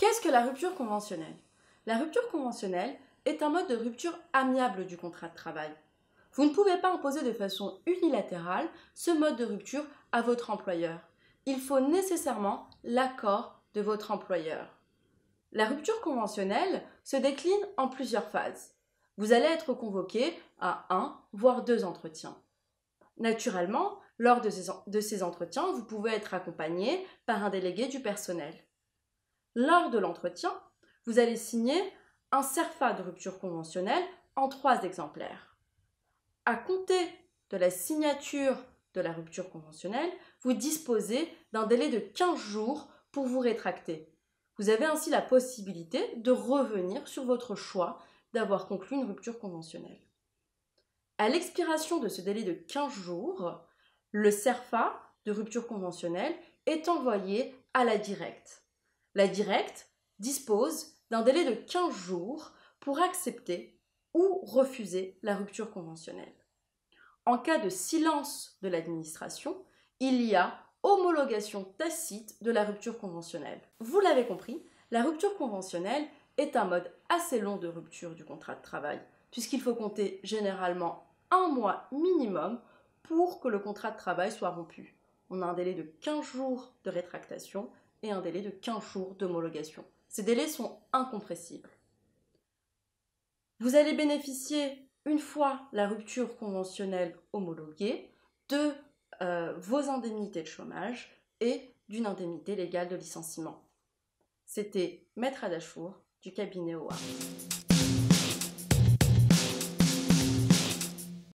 Qu'est-ce que la rupture conventionnelle La rupture conventionnelle est un mode de rupture amiable du contrat de travail. Vous ne pouvez pas imposer de façon unilatérale ce mode de rupture à votre employeur. Il faut nécessairement l'accord de votre employeur. La rupture conventionnelle se décline en plusieurs phases. Vous allez être convoqué à un, voire deux entretiens. Naturellement, lors de ces, entretiens, vous pouvez être accompagné par un délégué du personnel. Lors de l'entretien, vous allez signer un CERFA de rupture conventionnelle en trois exemplaires. À compter de la signature de la rupture conventionnelle, vous disposez d'un délai de 15 jours pour vous rétracter. Vous avez ainsi la possibilité de revenir sur votre choix d'avoir conclu une rupture conventionnelle. À l'expiration de ce délai de 15 jours, le CERFA de rupture conventionnelle est envoyé à la directe. La directe dispose d'un délai de 15 jours pour accepter ou refuser la rupture conventionnelle. En cas de silence de l'administration, il y a homologation tacite de la rupture conventionnelle. Vous l'avez compris, la rupture conventionnelle est un mode assez long de rupture du contrat de travail, puisqu'il faut compter généralement un mois minimum pour que le contrat de travail soit rompu. On a un délai de 15 jours de rétractation et un délai de 15 jours d'homologation. Ces délais sont incompressibles. Vous allez bénéficier, une fois la rupture conventionnelle homologuée, de euh, vos indemnités de chômage et d'une indemnité légale de licenciement. C'était Maître Adachour du cabinet OA.